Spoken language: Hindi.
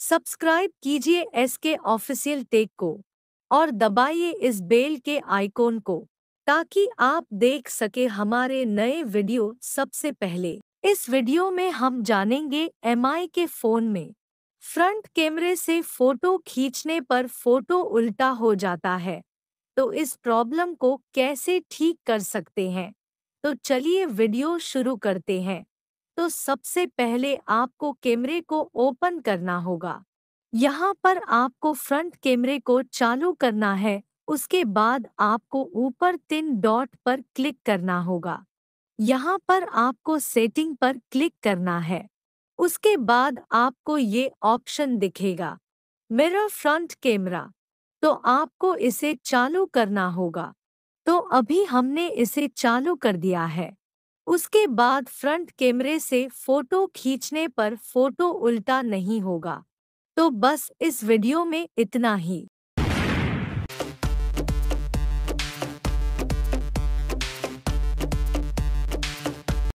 सब्सक्राइब कीजिए एस के ऑफिशियल टेक को और दबाइए इस बेल के आइकॉन को ताकि आप देख सके हमारे नए वीडियो सबसे पहले इस वीडियो में हम जानेंगे एम के फोन में फ्रंट कैमरे से फोटो खींचने पर फोटो उल्टा हो जाता है तो इस प्रॉब्लम को कैसे ठीक कर सकते हैं तो चलिए वीडियो शुरू करते हैं तो सबसे पहले आपको कैमरे को ओपन करना होगा यहाँ पर आपको फ्रंट कैमरे को चालू करना है उसके बाद आपको ऊपर तीन डॉट पर क्लिक करना होगा यहाँ पर आपको सेटिंग पर क्लिक करना है उसके बाद आपको ये ऑप्शन दिखेगा मेरा फ्रंट कैमरा तो आपको इसे चालू करना होगा तो अभी हमने इसे चालू कर दिया है उसके बाद फ्रंट कैमरे से फोटो खींचने पर फोटो उल्टा नहीं होगा तो बस इस वीडियो में इतना ही